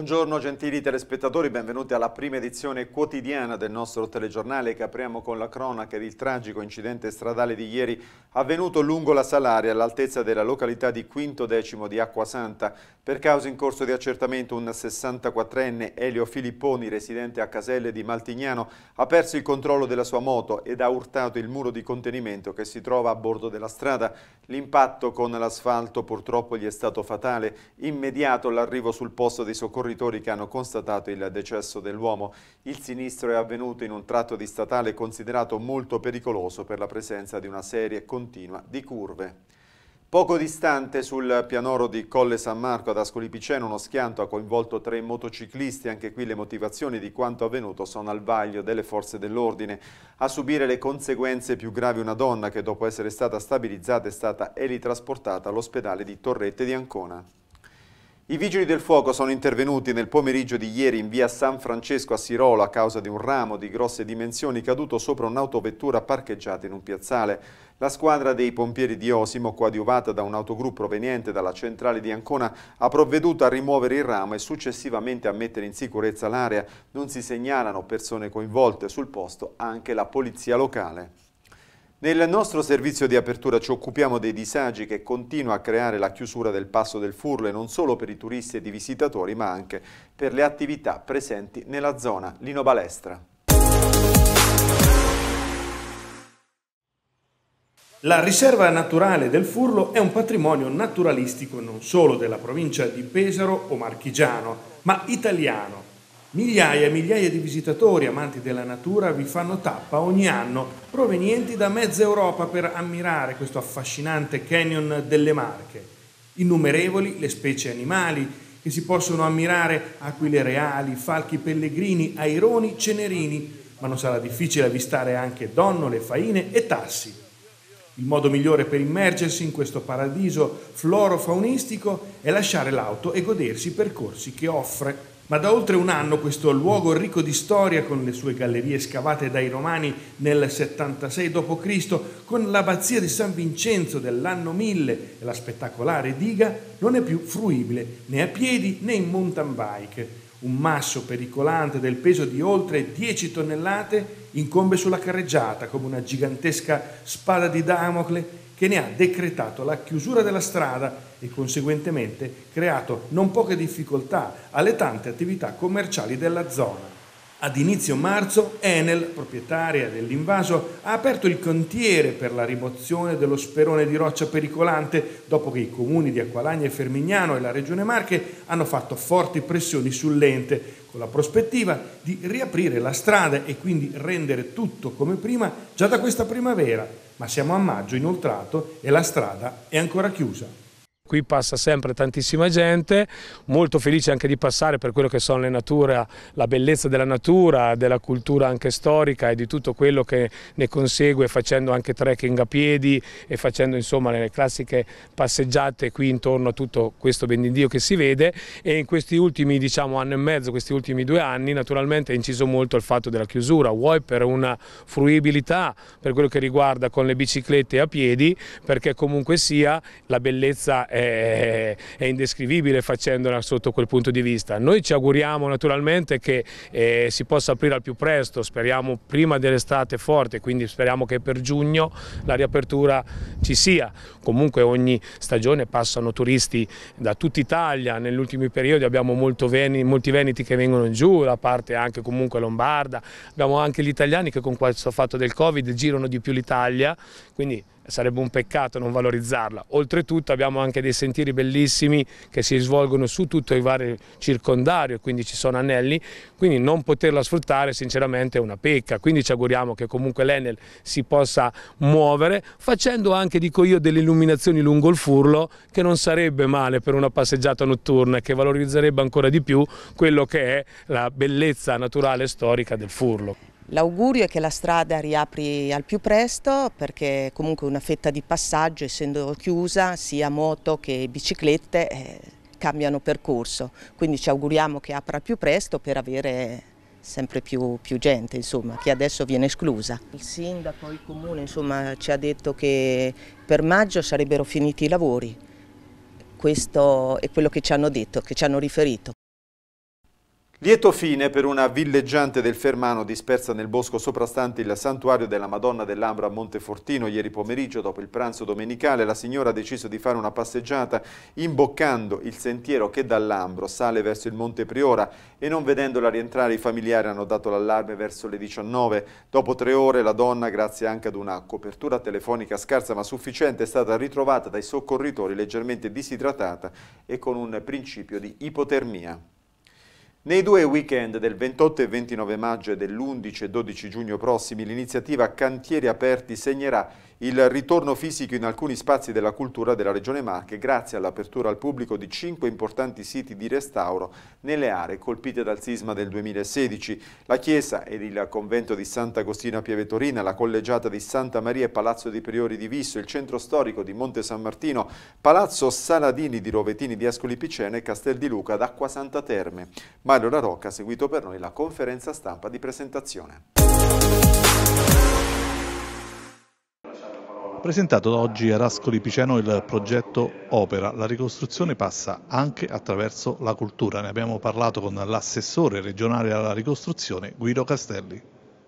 Buongiorno gentili telespettatori, benvenuti alla prima edizione quotidiana del nostro telegiornale che apriamo con la cronaca del tragico incidente stradale di ieri avvenuto lungo la Salaria all'altezza della località di Quinto Decimo di Acquasanta. Per causa in corso di accertamento un 64enne Elio Filipponi, residente a Caselle di Maltignano, ha perso il controllo della sua moto ed ha urtato il muro di contenimento che si trova a bordo della strada. L'impatto con l'asfalto purtroppo gli è stato fatale. Immediato l'arrivo sul posto di soccorritori soccorritori che hanno constatato il decesso dell'uomo. Il sinistro è avvenuto in un tratto di statale considerato molto pericoloso per la presenza di una serie continua di curve. Poco distante sul pianoro di Colle San Marco ad Ascoli Piceno uno schianto ha coinvolto tre motociclisti, anche qui le motivazioni di quanto avvenuto sono al vaglio delle forze dell'ordine. A subire le conseguenze più gravi una donna che dopo essere stata stabilizzata è stata elitrasportata all'ospedale di Torrette di Ancona. I vigili del fuoco sono intervenuti nel pomeriggio di ieri in via San Francesco a Sirolo a causa di un ramo di grosse dimensioni caduto sopra un'autovettura parcheggiata in un piazzale. La squadra dei pompieri di Osimo, coadiuvata da un autogruppo proveniente dalla centrale di Ancona, ha provveduto a rimuovere il ramo e successivamente a mettere in sicurezza l'area. Non si segnalano persone coinvolte sul posto, anche la polizia locale. Nel nostro servizio di apertura ci occupiamo dei disagi che continua a creare la chiusura del Passo del Furle non solo per i turisti e i visitatori ma anche per le attività presenti nella zona. Lino Balestra. La riserva naturale del Furlo è un patrimonio naturalistico non solo della provincia di Pesaro o Marchigiano, ma italiano Migliaia e migliaia di visitatori amanti della natura vi fanno tappa ogni anno, provenienti da mezza Europa per ammirare questo affascinante canyon delle Marche. Innumerevoli le specie animali che si possono ammirare, aquile reali, falchi pellegrini, aironi, cenerini, ma non sarà difficile avvistare anche donnole, faine e tassi. Il modo migliore per immergersi in questo paradiso floro-faunistico è lasciare l'auto e godersi i percorsi che offre. Ma da oltre un anno questo luogo ricco di storia, con le sue gallerie scavate dai Romani nel 76 d.C., con l'abbazia di San Vincenzo dell'anno 1000 e la spettacolare diga, non è più fruibile né a piedi né in mountain bike. Un masso pericolante del peso di oltre 10 tonnellate incombe sulla carreggiata come una gigantesca spada di Damocle che ne ha decretato la chiusura della strada e conseguentemente creato non poche difficoltà alle tante attività commerciali della zona. Ad inizio marzo Enel, proprietaria dell'invaso, ha aperto il cantiere per la rimozione dello sperone di roccia pericolante dopo che i comuni di Acqualagna e Fermignano e la Regione Marche hanno fatto forti pressioni sull'ente, con la prospettiva di riaprire la strada e quindi rendere tutto come prima già da questa primavera. Ma siamo a maggio inoltrato e la strada è ancora chiusa qui passa sempre tantissima gente, molto felice anche di passare per quello che sono le nature, la bellezza della natura, della cultura anche storica e di tutto quello che ne consegue facendo anche trekking a piedi e facendo insomma le classiche passeggiate qui intorno a tutto questo bendidio che si vede e in questi ultimi diciamo anno e mezzo, questi ultimi due anni naturalmente è inciso molto il fatto della chiusura, vuoi per una fruibilità per quello che riguarda con le biciclette a piedi perché comunque sia la bellezza è è, è indescrivibile facendola sotto quel punto di vista. Noi ci auguriamo naturalmente che eh, si possa aprire al più presto, speriamo prima dell'estate forte, quindi speriamo che per giugno la riapertura ci sia. Comunque ogni stagione passano turisti da tutta Italia, negli ultimi periodi abbiamo veni, molti veneti che vengono giù, la parte anche comunque lombarda, abbiamo anche gli italiani che con questo fatto del Covid girano di più l'Italia, quindi sarebbe un peccato non valorizzarla. Oltretutto abbiamo anche dei sentieri bellissimi che si svolgono su tutto il vari circondario, quindi ci sono anelli, quindi non poterla sfruttare sinceramente è una pecca, quindi ci auguriamo che comunque l'Enel si possa muovere facendo anche, dico io, delle illuminazioni lungo il furlo che non sarebbe male per una passeggiata notturna e che valorizzerebbe ancora di più quello che è la bellezza naturale e storica del furlo. L'augurio è che la strada riapri al più presto perché comunque una fetta di passaggio essendo chiusa sia moto che biciclette eh, cambiano percorso, quindi ci auguriamo che apra al più presto per avere sempre più, più gente insomma, che adesso viene esclusa. Il sindaco, il comune insomma, ci ha detto che per maggio sarebbero finiti i lavori, questo è quello che ci hanno detto, che ci hanno riferito. Lieto fine per una villeggiante del Fermano dispersa nel bosco soprastante il santuario della Madonna dell'Ambra a Montefortino. Ieri pomeriggio, dopo il pranzo domenicale, la signora ha deciso di fare una passeggiata imboccando il sentiero che dall'Ambro sale verso il Monte Priora e non vedendola rientrare i familiari hanno dato l'allarme verso le 19. Dopo tre ore la donna, grazie anche ad una copertura telefonica scarsa ma sufficiente, è stata ritrovata dai soccorritori leggermente disidratata e con un principio di ipotermia. Nei due weekend del 28 e 29 maggio e dell'11 e 12 giugno prossimi l'iniziativa Cantieri Aperti segnerà il ritorno fisico in alcuni spazi della cultura della Regione Marche grazie all'apertura al pubblico di cinque importanti siti di restauro nelle aree colpite dal sisma del 2016. La chiesa ed il convento di Sant'Agostino a Pieve Torina, la collegiata di Santa Maria e Palazzo dei Priori di Visso, il centro storico di Monte San Martino, Palazzo Saladini di Rovetini di Ascoli Piceno e Castel di Luca d'Acqua Santa Terme. Mario La Rocca ha seguito per noi la conferenza stampa di presentazione. Presentato oggi a Rascoli Piceno il progetto Opera, la ricostruzione passa anche attraverso la cultura. Ne abbiamo parlato con l'assessore regionale alla ricostruzione Guido Castelli.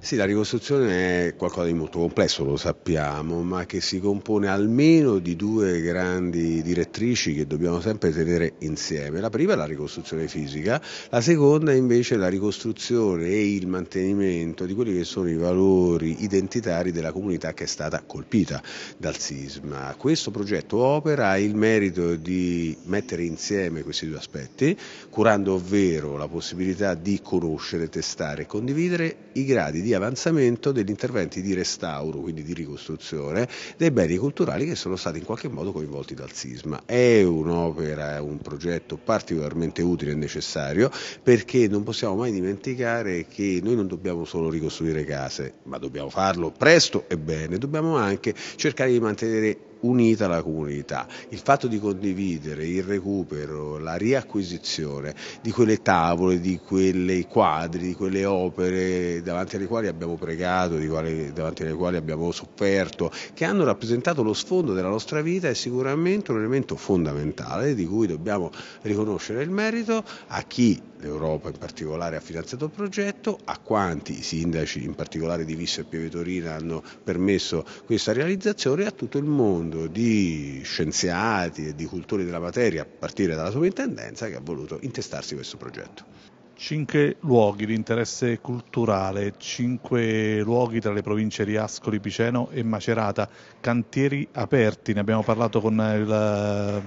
Sì, la ricostruzione è qualcosa di molto complesso, lo sappiamo, ma che si compone almeno di due grandi direttrici che dobbiamo sempre tenere insieme. La prima è la ricostruzione fisica, la seconda è invece è la ricostruzione e il mantenimento di quelli che sono i valori identitari della comunità che è stata colpita dal sisma. Questo progetto Opera ha il merito di mettere insieme questi due aspetti, curando ovvero la possibilità di conoscere, testare e condividere i gradi di avanzamento degli interventi di restauro, quindi di ricostruzione, dei beni culturali che sono stati in qualche modo coinvolti dal sisma. È un'opera, è un progetto particolarmente utile e necessario perché non possiamo mai dimenticare che noi non dobbiamo solo ricostruire case, ma dobbiamo farlo presto e bene, dobbiamo anche cercare di mantenere unita la comunità. Il fatto di condividere il recupero, la riacquisizione di quelle tavole, di quei quadri, di quelle opere davanti alle quali abbiamo pregato, quali, davanti alle quali abbiamo sofferto, che hanno rappresentato lo sfondo della nostra vita, è sicuramente un elemento fondamentale di cui dobbiamo riconoscere il merito a chi l'Europa in particolare ha finanziato il progetto, a quanti sindaci in particolare di Visso e Pieve Torino hanno permesso questa realizzazione e a tutto il mondo di scienziati e di cultori della materia, a partire dalla sovrintendenza, che ha voluto intestarsi questo progetto. Cinque luoghi di interesse culturale, cinque luoghi tra le province di Ascoli, Piceno e Macerata, cantieri aperti, ne abbiamo parlato con il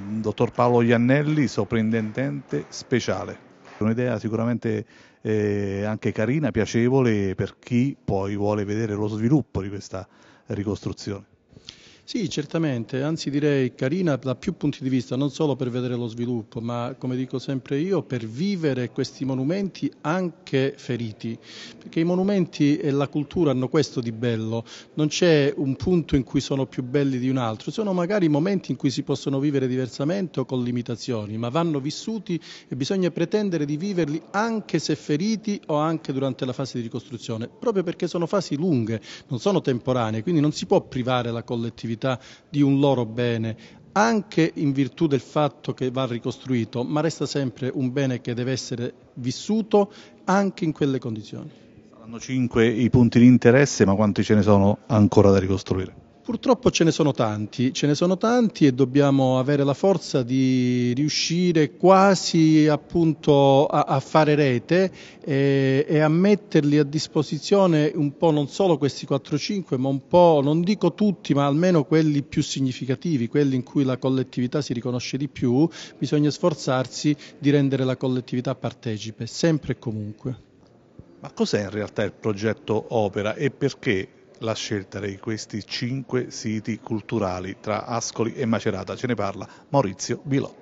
eh, dottor Paolo Iannelli, soprintendente speciale. Certo, un'idea sicuramente eh, anche carina, piacevole per chi poi vuole vedere lo sviluppo di questa ricostruzione. Sì, certamente, anzi direi carina da più punti di vista, non solo per vedere lo sviluppo, ma come dico sempre io, per vivere questi monumenti anche feriti, perché i monumenti e la cultura hanno questo di bello, non c'è un punto in cui sono più belli di un altro, sono magari momenti in cui si possono vivere diversamente o con limitazioni, ma vanno vissuti e bisogna pretendere di viverli anche se feriti o anche durante la fase di ricostruzione, proprio perché sono fasi lunghe, non sono temporanee, quindi non si può privare la collettività possibilità di un loro bene anche in virtù del fatto che va ricostruito, ma resta sempre un bene che deve essere vissuto anche in quelle condizioni. Saranno cinque i punti di interesse, ma quanti ce ne sono ancora da ricostruire? Purtroppo ce ne sono tanti, ce ne sono tanti e dobbiamo avere la forza di riuscire quasi appunto a, a fare rete e, e, a metterli a disposizione un po' non solo questi 4-5 ma un po' non dico tutti ma almeno quelli più significativi, quelli in cui la collettività si riconosce di più, bisogna sforzarsi di rendere la collettività partecipe sempre e comunque. Ma cos'è in realtà il progetto Opera e perché la scelta di questi cinque siti culturali tra Ascoli e Macerata. Ce ne parla Maurizio Bilò.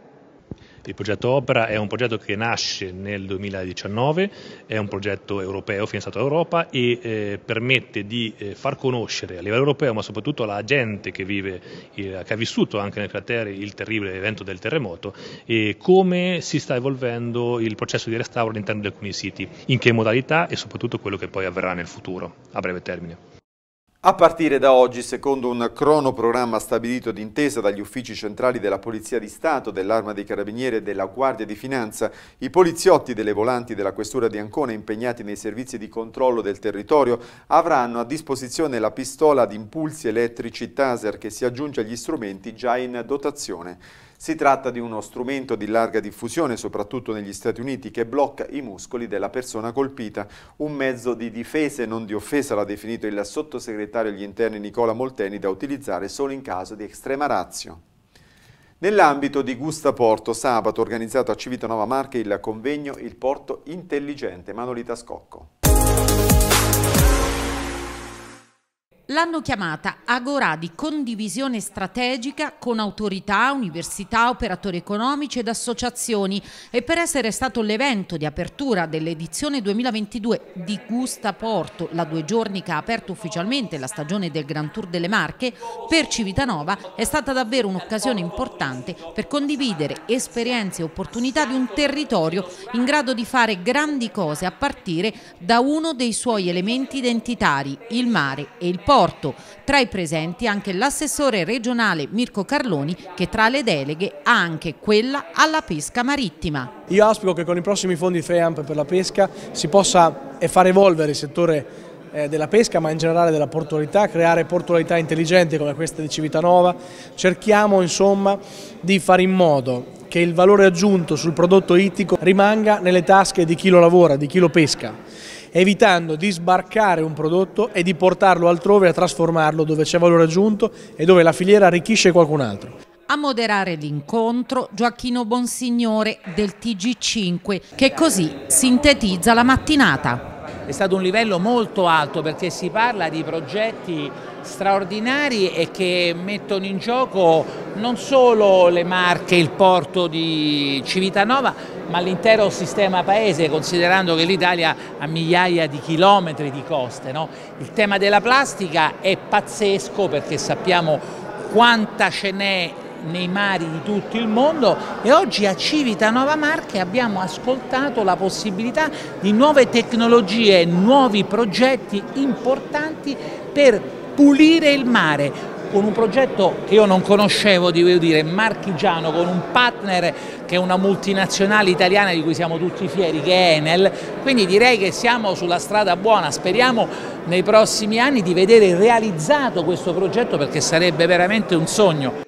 Il progetto Opera è un progetto che nasce nel 2019, è un progetto europeo finanziato dall'Europa e eh, permette di eh, far conoscere a livello europeo, ma soprattutto alla gente che, vive, eh, che ha vissuto anche nel cratere il terribile evento del terremoto, come si sta evolvendo il processo di restauro all'interno di alcuni siti, in che modalità e soprattutto quello che poi avverrà nel futuro, a breve termine. A partire da oggi, secondo un cronoprogramma stabilito d'intesa dagli uffici centrali della Polizia di Stato, dell'Arma dei Carabinieri e della Guardia di Finanza, i poliziotti delle volanti della Questura di Ancona impegnati nei servizi di controllo del territorio avranno a disposizione la pistola ad impulsi elettrici Taser che si aggiunge agli strumenti già in dotazione. Si tratta di uno strumento di larga diffusione, soprattutto negli Stati Uniti, che blocca i muscoli della persona colpita. Un mezzo di difesa e non di offesa l'ha definito il sottosegretario agli interni Nicola Molteni da utilizzare solo in caso di estrema razio. Nell'ambito di Gusta Porto, sabato organizzato a Civitanova Marche il convegno Il Porto Intelligente, Manolita Scocco. L'hanno chiamata Agorà di condivisione strategica con autorità, università, operatori economici ed associazioni e per essere stato l'evento di apertura dell'edizione 2022 di Gusta Porto, la due giorni che ha aperto ufficialmente la stagione del Grand Tour delle Marche, per Civitanova è stata davvero un'occasione importante per condividere esperienze e opportunità di un territorio in grado di fare grandi cose a partire da uno dei suoi elementi identitari, il mare e il porto rapporto. Tra i presenti anche l'assessore regionale Mirko Carloni che tra le deleghe ha anche quella alla pesca marittima. Io auspico che con i prossimi fondi FEAMP per la pesca si possa far evolvere il settore eh, della pesca ma in generale della portualità, creare portualità intelligenti come questa di Civitanova. Cerchiamo insomma di fare in modo che il valore aggiunto sul prodotto ittico rimanga nelle tasche di chi lo lavora, di chi lo pesca evitando di sbarcare un prodotto e di portarlo altrove a trasformarlo dove c'è valore aggiunto e dove la filiera arricchisce qualcun altro. A moderare l'incontro Gioacchino Bonsignore del TG5 che così sintetizza la mattinata. È stato un livello molto alto perché si parla di progetti straordinari e che mettono in gioco non solo le Marche, il porto di Civitanova, ma l'intero sistema paese, considerando che l'Italia ha migliaia di chilometri di coste. No? Il tema della plastica è pazzesco perché sappiamo quanta ce n'è nei mari di tutto il mondo e oggi a Civitanova Marche abbiamo ascoltato la possibilità di nuove tecnologie, nuovi progetti importanti per pulire il mare con un progetto che io non conoscevo, devo dire, marchigiano, con un partner che è una multinazionale italiana di cui siamo tutti fieri, che è Enel, quindi direi che siamo sulla strada buona, speriamo nei prossimi anni di vedere realizzato questo progetto perché sarebbe veramente un sogno.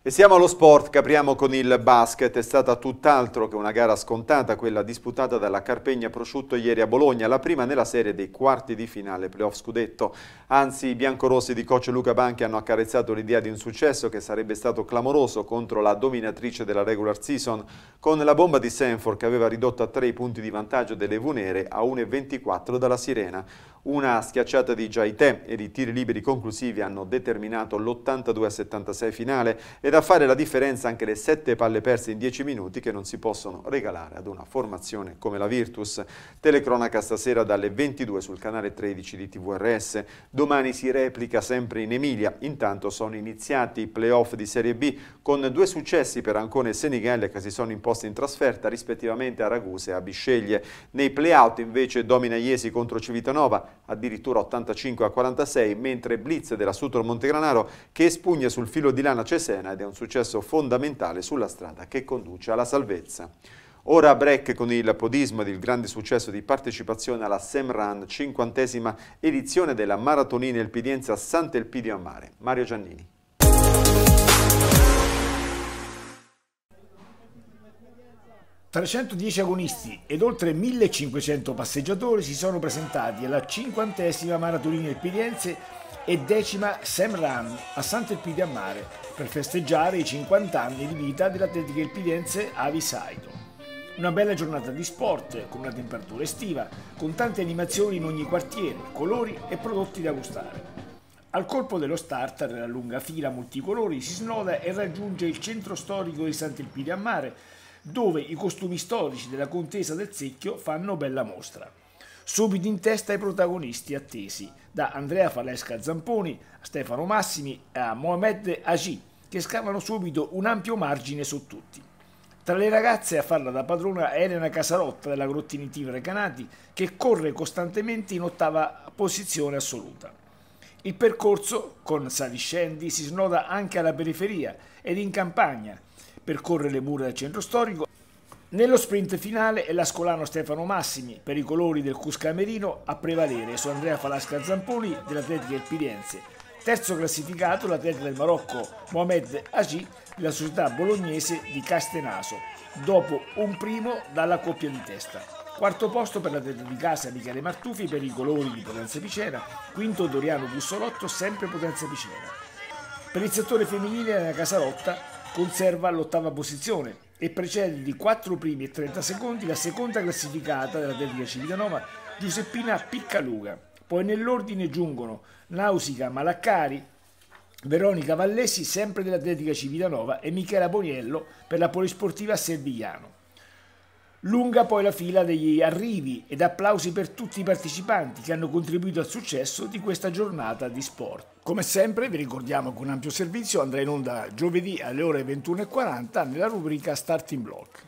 E siamo allo sport, capriamo con il basket, è stata tutt'altro che una gara scontata quella disputata dalla Carpegna Prosciutto ieri a Bologna, la prima nella serie dei quarti di finale playoff scudetto. Anzi, i biancorossi di coach Luca Banchi hanno accarezzato l'idea di un successo che sarebbe stato clamoroso contro la dominatrice della regular season, con la bomba di Sanford che aveva ridotto a tre i punti di vantaggio delle Vunere a 1,24 dalla Sirena. Una schiacciata di Jaité ed i tiri liberi conclusivi hanno determinato l'82-76 finale ed a fare la differenza anche le sette palle perse in dieci minuti che non si possono regalare ad una formazione come la Virtus. Telecronaca stasera dalle 22 sul canale 13 di TVRS. Domani si replica sempre in Emilia. Intanto sono iniziati i playoff di Serie B con due successi per Ancona e Senigallia che si sono imposti in trasferta rispettivamente a Ragusa e a Bisceglie. Nei playout invece domina Iesi contro Civitanova addirittura 85 a 46 mentre Blitz della Sutor Montegranaro che espugna sul filo di lana Cesena ed è un successo fondamentale sulla strada che conduce alla salvezza. Ora a break con il podismo ed il grande successo di partecipazione alla Semran, cinquantesima edizione della Maratonina Elpidienza Sant'Elpidio a Mare. Mario Giannini. «310 agonisti ed oltre 1500 passeggiatori si sono presentati alla cinquantesima Maratonina Elpidienza e decima Sam Run a Sant'Elpidio a Mare per festeggiare i 50 anni di vita dell'Atletica Elpidiense Avi Saito. Una bella giornata di sport, con una temperatura estiva, con tante animazioni in ogni quartiere, colori e prodotti da gustare. Al colpo dello starter, la lunga fila multicolori si snoda e raggiunge il centro storico di Sant'Elpidio a Mare, dove i costumi storici della contesa del Secchio fanno bella mostra subito in testa ai protagonisti attesi, da Andrea Falesca Zamponi a Stefano Massimi a Mohamed Agi, che scavano subito un ampio margine su tutti. Tra le ragazze a farla da padrona è Elena Casarotta della Grottini Tivre Canati, che corre costantemente in ottava posizione assoluta. Il percorso, con saliscendi, si snoda anche alla periferia ed in campagna, percorre le mura del centro storico nello sprint finale è l'ascolano Stefano Massimi per i colori del Cuscamerino a prevalere su Andrea Falasca Zampoli dell'Atletica Elpidense, terzo classificato l'atleta del Marocco Mohamed Aci della società bolognese di Castenaso, dopo un primo dalla coppia di testa. Quarto posto per l'atleta di casa Michele Martufi per i colori di Potenza Picera, quinto Doriano Bussolotto sempre Potenza Picera. Per il settore femminile la Casarotta conserva l'ottava posizione e precede di 4 primi e 30 secondi la seconda classificata della Tervia Civitanova, Giuseppina Piccaluga. Poi nell'ordine giungono Nausica Malaccari, Veronica Vallesi, sempre dell'Atletica Civitanova, e Michela Boniello per la Polisportiva Servigliano. Lunga poi la fila degli arrivi ed applausi per tutti i partecipanti che hanno contribuito al successo di questa giornata di sport. Come sempre vi ricordiamo che un ampio servizio andrà in onda giovedì alle ore 21.40 nella rubrica Starting Block.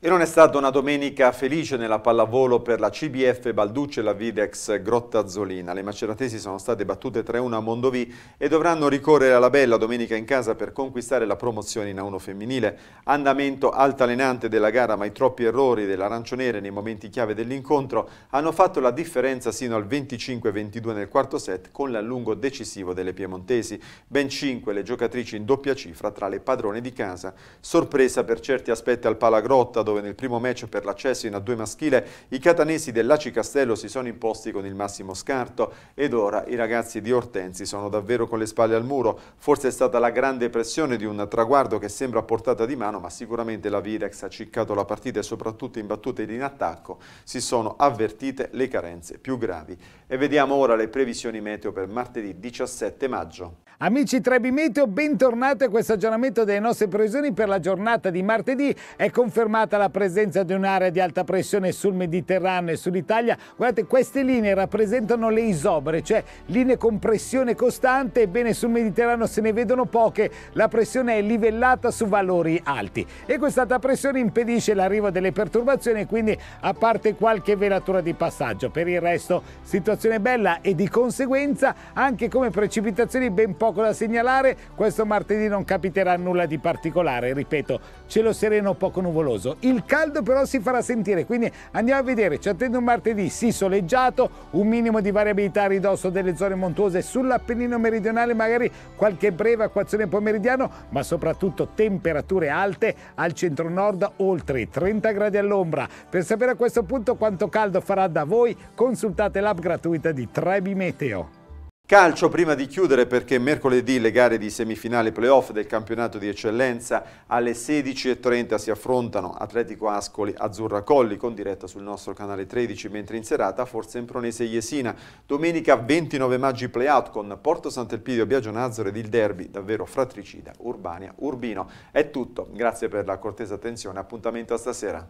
E non è stata una domenica felice nella pallavolo per la CBF Balducce e la Videx Grottazzolina. Le maceratesi sono state battute 3-1 a Mondovì e dovranno ricorrere alla bella domenica in casa per conquistare la promozione in A1 femminile. Andamento altalenante della gara ma i troppi errori dell'arancioniere nei momenti chiave dell'incontro hanno fatto la differenza sino al 25-22 nel quarto set con l'allungo decisivo delle piemontesi. Ben 5 le giocatrici in doppia cifra tra le padrone di casa. Sorpresa per certi aspetti al Palagrotta dove nel primo match per l'accesso in A2 maschile i catanesi dell'Aci Castello si sono imposti con il massimo scarto ed ora i ragazzi di Ortensi sono davvero con le spalle al muro. Forse è stata la grande pressione di un traguardo che sembra a portata di mano, ma sicuramente la Virex ha ciccato la partita e soprattutto in battute ed in attacco si sono avvertite le carenze più gravi. E vediamo ora le previsioni meteo per martedì 17 maggio. Amici Trebi Meteo, bentornati a questo aggiornamento delle nostre previsioni per la giornata di martedì. È confermata la presenza di un'area di alta pressione sul Mediterraneo e sull'Italia. Guardate, queste linee rappresentano le isobere, cioè linee con pressione costante. Ebbene, sul Mediterraneo se ne vedono poche. La pressione è livellata su valori alti e questa alta pressione impedisce l'arrivo delle perturbazioni, quindi a parte qualche velatura di passaggio. Per il resto, situazione bella e di conseguenza anche come precipitazioni ben poche poco da segnalare, questo martedì non capiterà nulla di particolare, ripeto, cielo sereno poco nuvoloso. Il caldo però si farà sentire, quindi andiamo a vedere, ci attende un martedì sì soleggiato, un minimo di variabilità a ridosso delle zone montuose sull'Appennino meridionale, magari qualche breve acquazione pomeridiano, ma soprattutto temperature alte al centro-nord oltre i 30 gradi all'ombra. Per sapere a questo punto quanto caldo farà da voi, consultate l'app gratuita di Trebi Meteo. Calcio prima di chiudere perché mercoledì le gare di semifinale playoff del campionato di eccellenza alle 16.30 si affrontano Atletico Ascoli Azzurra Colli con diretta sul nostro canale 13 mentre in serata Forza Impronese Iesina. Domenica 29 maggio playout con Porto Sant'Elpidio, Biagio Nazzaro ed il derby davvero fratricida Urbania Urbino. È tutto, grazie per la cortesa attenzione, appuntamento a stasera.